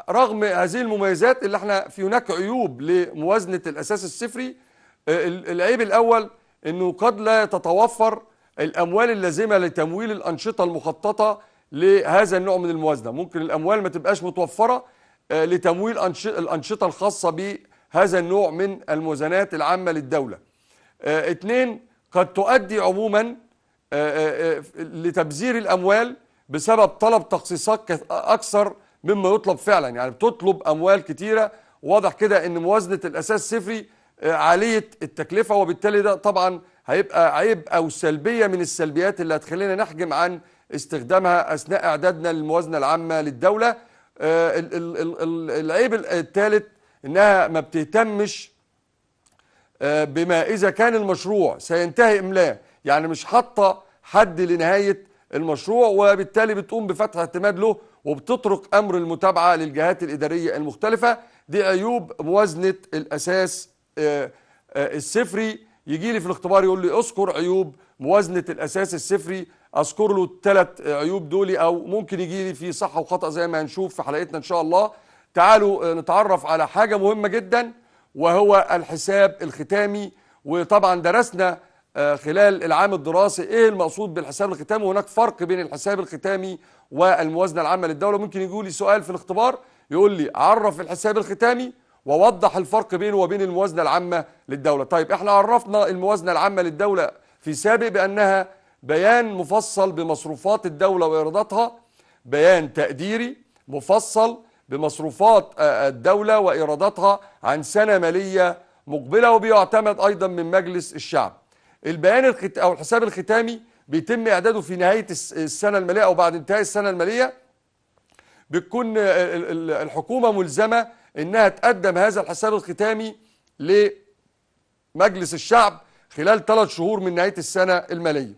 رغم هذه المميزات اللي احنا في هناك عيوب لموازنه الاساس الصفري آه، العيب الاول انه قد لا تتوفر الاموال اللازمه لتمويل الانشطه المخططه لهذا النوع من الموازنه ممكن الاموال ما تبقاش متوفره آه، لتمويل الانشطه الخاصه بهذا النوع من الموازنات العامه للدوله اثنين آه، قد تؤدي عموما لتبذير الاموال بسبب طلب تخصيصات اكثر مما يطلب فعلا يعني بتطلب اموال كتيره واضح كده ان موازنه الاساس صفري آه، عاليه التكلفه وبالتالي ده طبعا هيبقى عيب او سلبيه من السلبيات اللي هتخلينا نحجم عن استخدامها اثناء اعدادنا للموازنه العامه للدوله آه، العيب الثالث انها ما بتهتمش آه، بما اذا كان المشروع سينتهي ام لا يعني مش حاطه حد لنهايه المشروع وبالتالي بتقوم بفتح اعتماد له وبتترك امر المتابعه للجهات الاداريه المختلفه دي عيوب موازنه الاساس آه، آه، الصفري يجي لي في الاختبار يقول لي اذكر عيوب موازنه الاساس الصفري اذكر له الثلاث عيوب دول او ممكن يجي لي في صح وخطا زي ما هنشوف في حلقتنا ان شاء الله تعالوا آه، نتعرف على حاجه مهمه جدا وهو الحساب الختامي وطبعا درسنا آه، خلال العام الدراسي ايه المقصود بالحساب الختامي وهناك فرق بين الحساب الختامي والموازنه العامه للدوله ممكن يجي لي سؤال في الاختبار يقول لي عرف الحساب الختامي ووضح الفرق بينه وبين الموازنه العامه للدوله طيب احنا عرفنا الموازنه العامه للدوله في سابق بانها بيان مفصل بمصروفات الدوله وايراداتها بيان تقديري مفصل بمصروفات آه، آه، الدوله وايراداتها عن سنه ماليه مقبله وبيعتمد ايضا من مجلس الشعب البيان الخت... او الحساب الختامي بيتم اعداده في نهايه السنه الماليه او بعد انتهاء السنه الماليه بتكون الحكومه ملزمه انها تقدم هذا الحساب الختامي لمجلس الشعب خلال ثلاث شهور من نهايه السنه الماليه.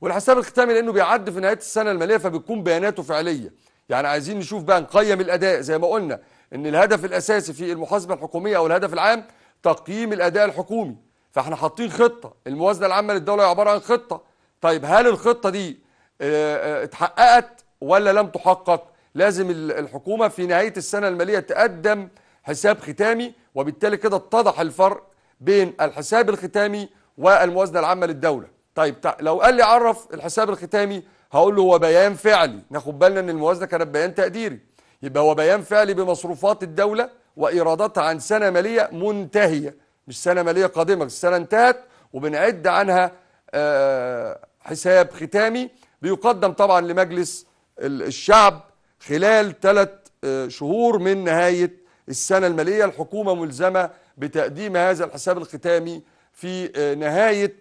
والحساب الختامي لانه بيعد في نهايه السنه الماليه فبتكون بياناته فعليه، يعني عايزين نشوف بقى نقيم الاداء زي ما قلنا ان الهدف الاساسي في المحاسبه الحكوميه او الهدف العام تقييم الاداء الحكومي. فاحنا حاطين خطه الموازنه العامه للدوله عباره عن خطه طيب هل الخطه دي آه، آه، اتحققت ولا لم تحقق لازم الحكومه في نهايه السنه الماليه تقدم حساب ختامي وبالتالي كده اتضح الفرق بين الحساب الختامي والموازنه العامه للدوله طيب لو قال لي عرف الحساب الختامي هقول له هو بيان فعلي ناخد بالنا ان الموازنه كانت بيان تقديري يبقى هو بيان فعلي بمصروفات الدوله وايراداتها عن سنه ماليه منتهيه مش سنة مالية قادمة السنة انتهت وبنعد عنها آه، حساب ختامي بيقدم طبعا لمجلس الشعب خلال ثلاث آه، شهور من نهاية السنة المالية الحكومة ملزمة بتقديم هذا الحساب الختامي في آه، نهاية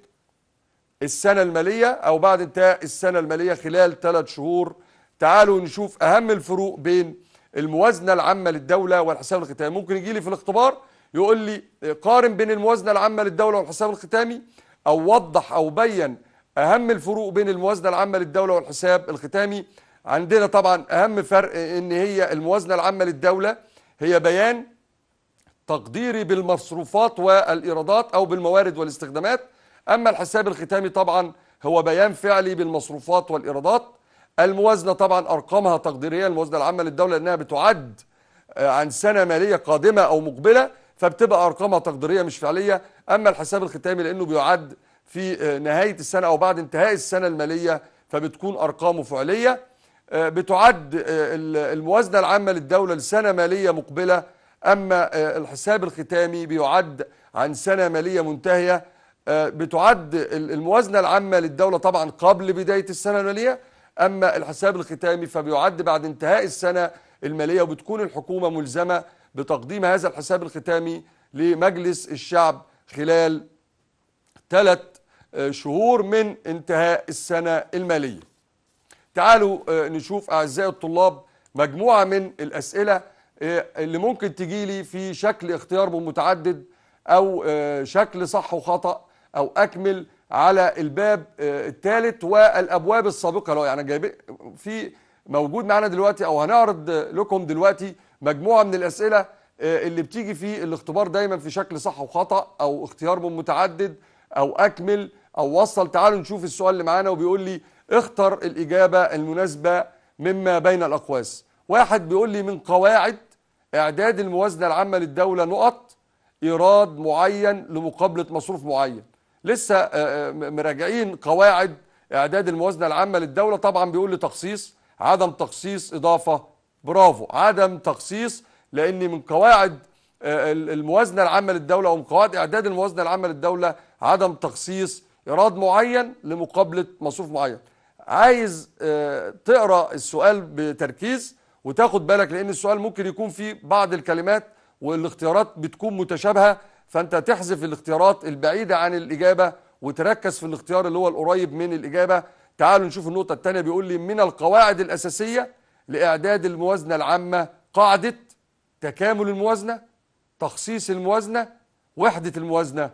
السنة المالية أو بعد انتهاء السنة المالية خلال ثلاث شهور تعالوا نشوف أهم الفروق بين الموازنة العامة للدولة والحساب الختامي ممكن يجي لي في الاختبار يقول لي قارن بين الموازنه العامه للدوله والحساب الختامي او وضح او بين اهم الفروق بين الموازنه العامه للدوله والحساب الختامي عندنا طبعا اهم فرق ان هي الموازنه العامه للدوله هي بيان تقديري بالمصروفات والايرادات او بالموارد والاستخدامات اما الحساب الختامي طبعا هو بيان فعلي بالمصروفات والايرادات الموازنه طبعا ارقامها تقديريه الموازنه العامه للدوله لانها بتعد آه، عن سنه ماليه قادمه او مقبله فبتبقى ارقامها تقديريه مش فعليه اما الحساب الختامي لانه بيعد في آه، نهايه السنه او بعد انتهاء السنه الماليه فبتكون ارقامه فعليه آه، بتعد آه، الموازنه العامه للدوله لسنه ماليه مقبله اما الحساب الختامي بيعد عن سنه ماليه منتهيه بتعد الموازنه العامه للدوله طبعا قبل بدايه السنه الماليه اما الحساب الختامي فبيعد بعد انتهاء السنه الماليه وبتكون الحكومه ملزمه بتقديم هذا الحساب الختامي لمجلس الشعب خلال ثلاث آه، شهور من انتهاء السنة المالية تعالوا آه، نشوف أعزائي الطلاب مجموعة من الأسئلة آه، اللي ممكن تجي لي في شكل اختيار متعدد أو شكل صح وخطأ أو أكمل على الباب الثالث والأبواب السابقة له يعني جايب في موجود معنا دلوقتي أو هنعرض لكم دلوقتي مجموعه من الاسئله آه، اللي بتيجي في الاختبار دايما في شكل صح وخطا او اختيار من متعدد او اكمل او وصل تعالوا نشوف السؤال اللي معانا وبيقول لي اختر الاجابه المناسبه مما بين الاقواس واحد بيقول لي من قواعد اعداد الموازنه العامه للدوله نقط ايراد معين لمقابله مصروف معين لسه آه، آه، مراجعين قواعد اعداد الموازنه العامه للدوله طبعا بيقول لي تخصيص عدم تخصيص اضافه برافو عدم تخصيص لان من قواعد آه، الموازنه العامه للدوله او من قواعد اعداد الموازنه العامه للدوله عدم تخصيص ايراد معين لمقابله مصروف معين عايز آه، تقرا السؤال بتركيز وتاخد بالك لان السؤال ممكن يكون فيه بعض الكلمات والاختيارات بتكون متشابهه فانت تحذف الاختيارات البعيده عن الاجابه وتركز في الاختيار اللي هو القريب من الاجابه تعالوا نشوف النقطه الثانيه بيقول لي من القواعد الاساسيه لإعداد الموازنة العامة قاعدة تكامل الموازنة تخصيص الموازنة وحدة الموازنة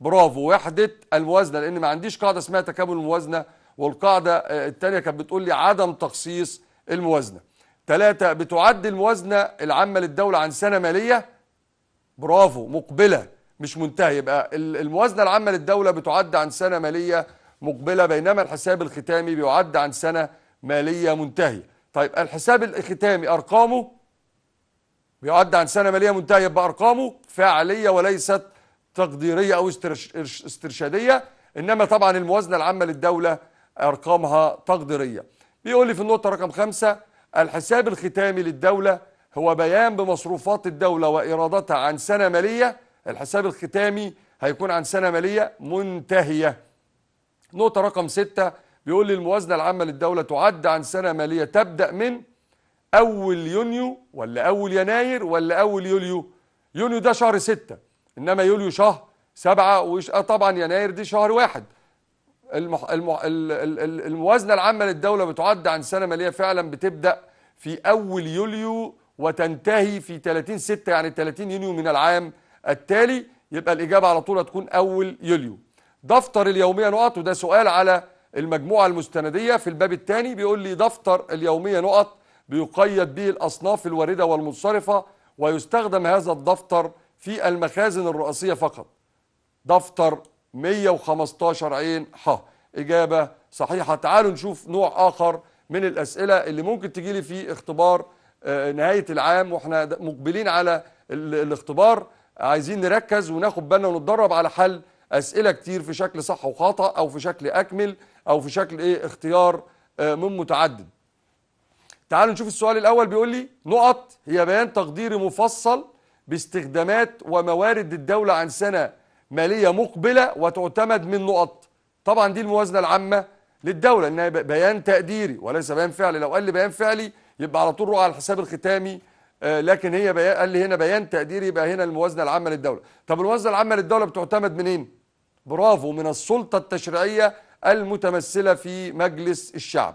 برافو وحدة الموازنة لأن ما عنديش قاعدة اسمها تكامل الموازنة والقاعدة آه، الثانية كانت بتقول لي عدم تخصيص الموازنة ثلاثة بتعد الموازنة العامة للدولة عن سنة مالية برافو مقبلة مش منتهي يبقى الموازنة العامة للدولة بتعد عن سنة مالية مقبلة بينما الحساب الختامي بيعد عن سنة مالية منتهية طيب الحساب الختامي ارقامه بيعد عن سنه ماليه منتهيه بارقامه فعليه وليست تقديريه او استرشاديه انما طبعا الموازنه العامه للدوله ارقامها تقديريه بيقول لي في النقطه رقم خمسة الحساب الختامي للدوله هو بيان بمصروفات الدوله وايراداتها عن سنه ماليه الحساب الختامي هيكون عن سنه ماليه منتهيه نقطه رقم ستة بيقول لي الموازنة العامة للدولة تعد عن سنة مالية تبدأ من أول يونيو ولا أول يناير ولا أول يوليو يونيو ده شهر ستة إنما يوليو شهر سبعة وش... آه طبعا يناير دي شهر واحد المح... المح... الموازنة العامة للدولة بتعد عن سنة مالية فعلا بتبدأ في أول يوليو وتنتهي في 30 ستة يعني 30 يونيو من العام التالي يبقى الإجابة على طول هتكون أول يوليو دفتر اليومية نقط وده سؤال على المجموعة المستندية في الباب الثاني بيقول لي دفتر اليومية نقط بيقيد به الأصناف الواردة والمنصرفة ويستخدم هذا الدفتر في المخازن الرئاسية فقط دفتر 115 عين ح إجابة صحيحة تعالوا نشوف نوع آخر من الأسئلة اللي ممكن تجي لي في اختبار آه، نهاية العام وإحنا مقبلين على الاختبار عايزين نركز وناخد بالنا ونتدرب على حل أسئلة كتير في شكل صح وخطأ أو في شكل أكمل او في شكل ايه اختيار آه، من متعدد تعالوا نشوف السؤال الاول بيقول لي نقط هي بيان تقديري مفصل باستخدامات وموارد الدولة عن سنة مالية مقبلة وتعتمد من نقط طبعا دي الموازنة العامة للدولة انها بيان تقديري وليس بيان فعلي لو قال لي بيان فعلي يبقى على طول روح على الحساب الختامي آه، لكن هي بيان قال لي هنا بيان تقديري يبقى هنا الموازنة العامة للدولة طب الموازنة العامة للدولة بتعتمد منين؟ برافو من السلطة التشريعية المتمثلة في مجلس الشعب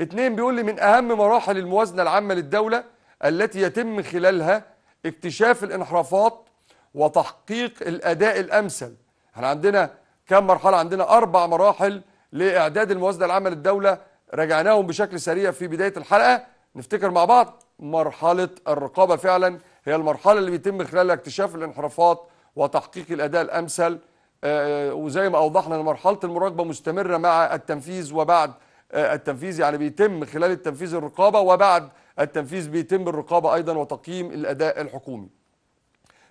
اتنين بيقول لي من أهم مراحل الموازنة العامة للدولة التي يتم خلالها اكتشاف الانحرافات وتحقيق الأداء الأمثل احنا عندنا كم مرحلة عندنا أربع مراحل لإعداد الموازنة العامة للدولة رجعناهم بشكل سريع في بداية الحلقة نفتكر مع بعض مرحلة الرقابة فعلا هي المرحلة اللي بيتم خلالها اكتشاف الانحرافات وتحقيق الأداء الأمثل آه، آه، وزي ما اوضحنا ان مرحله المراقبه مستمره مع التنفيذ وبعد آه، التنفيذ يعني بيتم خلال التنفيذ الرقابه وبعد التنفيذ بيتم الرقابه ايضا وتقييم الاداء الحكومي.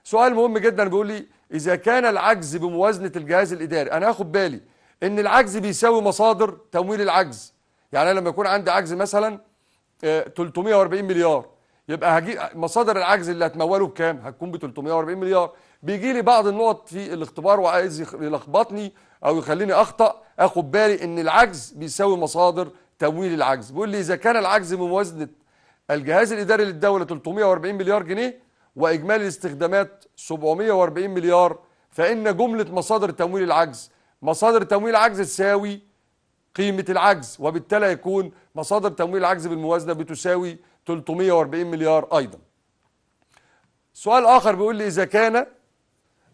سؤال مهم جدا بيقول لي اذا كان العجز بموازنه الجهاز الاداري انا هاخد بالي ان العجز بيساوي مصادر تمويل العجز يعني انا لما يكون عندي عجز مثلا 340 مليار يبقى هجيب مصادر العجز اللي هتموله بكام؟ هتكون ب 340 مليار بيجي لي بعض النقط في الاختبار وعايز يلخبطني او يخليني اخطا اخد بالي ان العجز بيساوي مصادر تمويل العجز بيقول لي اذا كان العجز بموازنه الجهاز الاداري للدوله 340 مليار جنيه واجمالي الاستخدامات 740 مليار فان جمله مصادر تمويل العجز مصادر تمويل العجز تساوي قيمه العجز وبالتالي يكون مصادر تمويل العجز بالموازنه بتساوي 340 مليار ايضا سؤال اخر بيقول لي اذا كان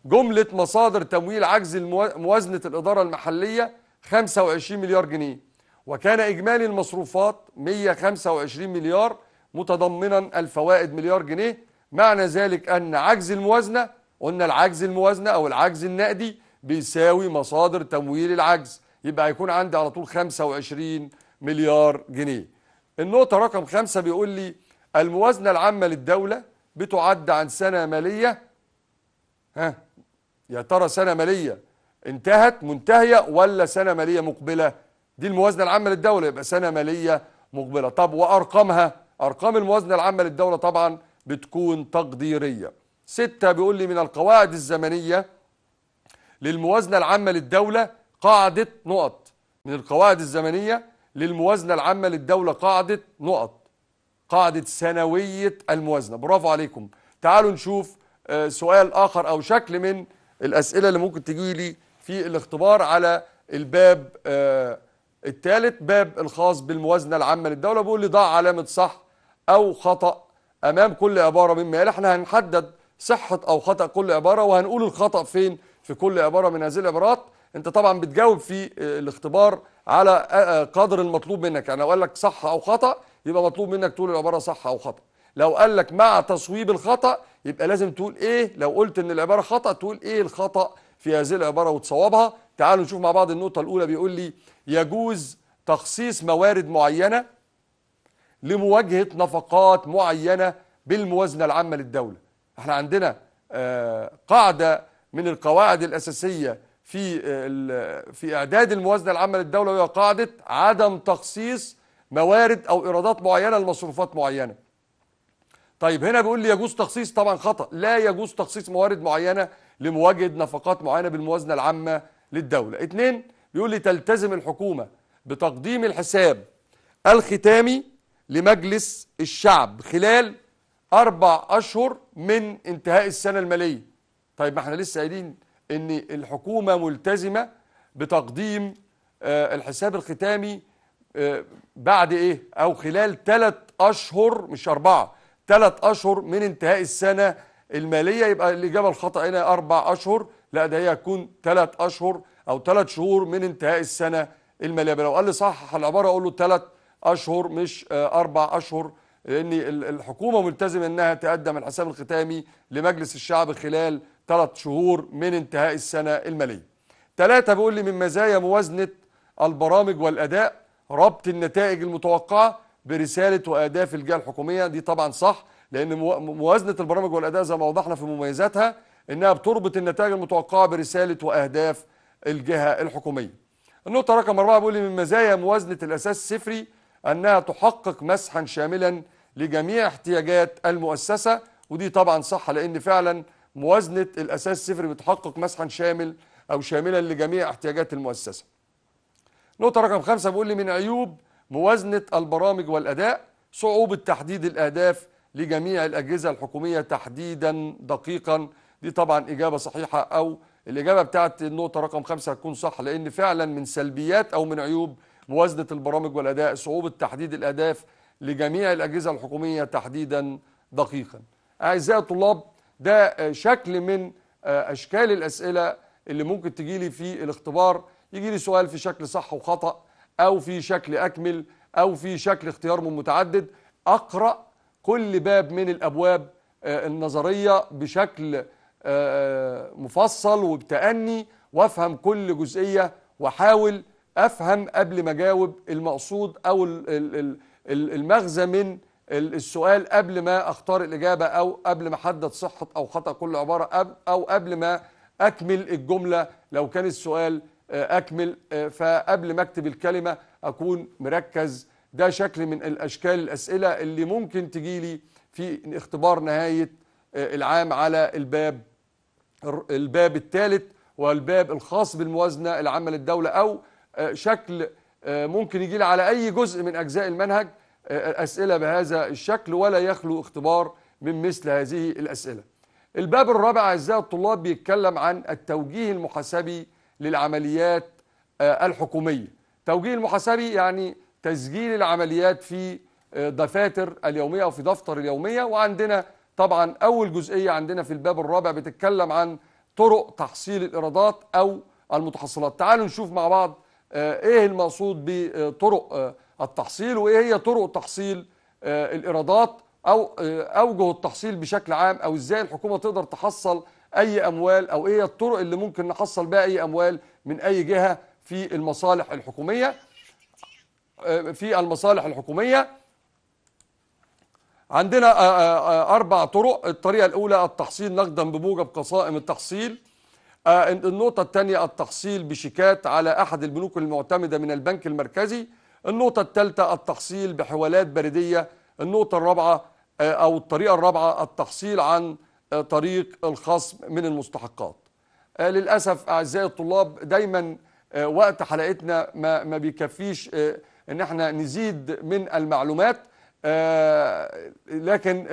جملة مصادر تمويل عجز موازنة الإدارة المحلية 25 مليار جنيه وكان إجمالي المصروفات 125 مليار متضمنا الفوائد مليار جنيه معنى ذلك أن عجز الموازنة قلنا العجز الموازنة أو العجز النقدي بيساوي مصادر تمويل العجز يبقى هيكون عندي على طول 25 مليار جنيه النقطة رقم خمسة بيقول لي الموازنة العامة للدولة بتعد عن سنة مالية ها يا ترى سنة مالية انتهت منتهية ولا سنة مالية مقبلة دي الموازنة العامة للدولة يبقى سنة مالية مقبلة طب وأرقامها أرقام الموازنة العامة للدولة طبعا بتكون تقديرية ستة بيقول لي من القواعد الزمنية للموازنة العامة للدولة قاعدة نقط من القواعد الزمنية للموازنة العامة للدولة قاعدة نقط قاعدة سنوية الموازنة برافو عليكم تعالوا نشوف آه، سؤال آخر أو شكل من الاسئله اللي ممكن تجي لي في الاختبار على الباب آه، الثالث باب الخاص بالموازنه العامه للدوله بيقول لي ضع علامه صح او خطا امام كل عباره مما يلي احنا هنحدد صحه او خطا كل عباره وهنقول الخطا فين في كل عباره من هذه العبارات انت طبعا بتجاوب في آه، الاختبار على آه، قدر المطلوب منك يعني لو قال لك صح او خطا يبقى مطلوب منك تقول العباره صح او خطا لو قال لك مع تصويب الخطا يبقى لازم تقول ايه لو قلت ان العباره خطا تقول ايه الخطا في هذه العباره وتصوبها تعالوا نشوف مع بعض النقطه الاولى بيقول لي يجوز تخصيص موارد معينه لمواجهه نفقات معينه بالموازنه العامه للدوله احنا عندنا آه، قاعده من القواعد الاساسيه في في اعداد الموازنه العامه للدوله وهي قاعده عدم تخصيص موارد او ايرادات معينه لمصروفات معينه طيب هنا بيقول لي يجوز تخصيص طبعا خطأ لا يجوز تخصيص موارد معينة لمواجهة نفقات معينة بالموازنة العامة للدولة اثنين بيقول لي تلتزم الحكومة بتقديم الحساب الختامي لمجلس الشعب خلال أربع أشهر من انتهاء السنة المالية طيب ما احنا لسه قايلين ان الحكومة ملتزمة بتقديم آه، الحساب الختامي آه، بعد ايه او خلال ثلاث اشهر مش اربعه ثلاث أشهر من انتهاء السنة المالية يبقى الإجابة الخطأ هنا أربع أشهر لا ده هي هتكون ثلاث أشهر أو ثلاث شهور من انتهاء السنة المالية لو قال لي صحح العبارة أقول له ثلاث أشهر مش آه، أربع أشهر لأن الحكومة ملتزمة أنها تقدم الحساب الختامي لمجلس الشعب خلال ثلاث شهور من انتهاء السنة المالية ثلاثة بيقول لي من مزايا موازنة البرامج والأداء ربط النتائج المتوقعة برساله واهداف الجهه الحكوميه دي طبعا صح لان موازنه البرامج والاداء زي ما وضحنا في مميزاتها انها بتربط النتائج المتوقعه برساله واهداف الجهه الحكوميه. النقطه رقم اربعه بيقول من مزايا موازنه الاساس الصفري انها تحقق مسحا شاملا لجميع احتياجات المؤسسه ودي طبعا صح لان فعلا موازنه الاساس الصفري بتحقق مسحا شامل او شاملا لجميع احتياجات المؤسسه. نقطه رقم خمسه بيقول من عيوب موازنة البرامج والأداء صعوبة تحديد الأهداف لجميع الأجهزة الحكومية تحديدا دقيقا دي طبعا إجابة صحيحة أو الإجابة بتاعت النقطة رقم خمسة هتكون صح لأن فعلا من سلبيات أو من عيوب موازنة البرامج والأداء صعوبة تحديد الأهداف لجميع الأجهزة الحكومية تحديدا دقيقا أعزائي الطلاب ده شكل من أشكال الأسئلة اللي ممكن تجيلي في الاختبار يجيلي سؤال في شكل صح وخطأ أو في شكل أكمل أو في شكل اختيار من متعدد أقرأ كل باب من الأبواب آه، النظرية بشكل آه، مفصل وبتأني وافهم كل جزئية واحاول أفهم قبل ما أجاوب المقصود أو المغزى من السؤال قبل ما أختار الإجابة أو قبل ما أحدد صحة أو خطأ كل عبارة أو قبل ما أكمل الجملة لو كان السؤال آه، اكمل آه، فقبل ما اكتب الكلمه اكون مركز ده شكل من الاشكال الاسئله اللي ممكن تجي لي في اختبار نهايه آه، العام على الباب الباب الثالث والباب الخاص بالموازنه العامه للدوله او شكل ممكن يجي لي على اي جزء من اجزاء المنهج اسئله بهذا الشكل ولا يخلو اختبار من مثل هذه الاسئله. الباب الرابع اعزائي الطلاب بيتكلم عن التوجيه المحاسبي للعمليات آه، الحكومية توجيه المحاسبي يعني تسجيل العمليات في آه، دفاتر اليومية أو في دفتر اليومية وعندنا طبعا أول جزئية عندنا في الباب الرابع بتتكلم عن طرق تحصيل الإيرادات أو المتحصلات تعالوا نشوف مع بعض آه، إيه المقصود بطرق التحصيل وإيه هي طرق تحصيل الإيرادات أو أوجه التحصيل بشكل عام أو إزاي الحكومة تقدر تحصل اي اموال او ايه الطرق اللي ممكن نحصل بها اي اموال من اي جهه في المصالح الحكوميه آه، في المصالح الحكوميه عندنا آه، آه، اربع طرق الطريقه الاولى التحصيل نقدا بموجب قصائم التحصيل النقطه الثانيه التحصيل بشيكات على احد البنوك المعتمده من البنك المركزي النقطه الثالثه التحصيل بحوالات بريديه النقطه الرابعه او الطريقه الرابعه التحصيل عن طريق الخصم من المستحقات آه، للأسف أعزائي الطلاب دايما آه، وقت حلقتنا ما, ما بيكفيش آه، ان احنا نزيد من المعلومات لكن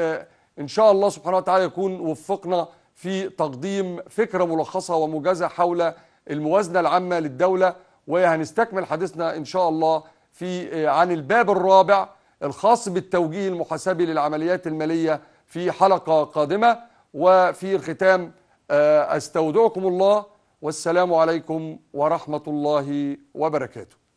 ان شاء الله سبحانه وتعالى يكون وفقنا في تقديم فكرة ملخصة وموجزة حول الموازنة العامة للدولة وهنستكمل حديثنا إن شاء الله في عن الباب الرابع الخاص بالتوجيه المحاسبي للعمليات المالية في حلقة قادمة وفي الختام آه، استودعكم الله والسلام عليكم ورحمه الله وبركاته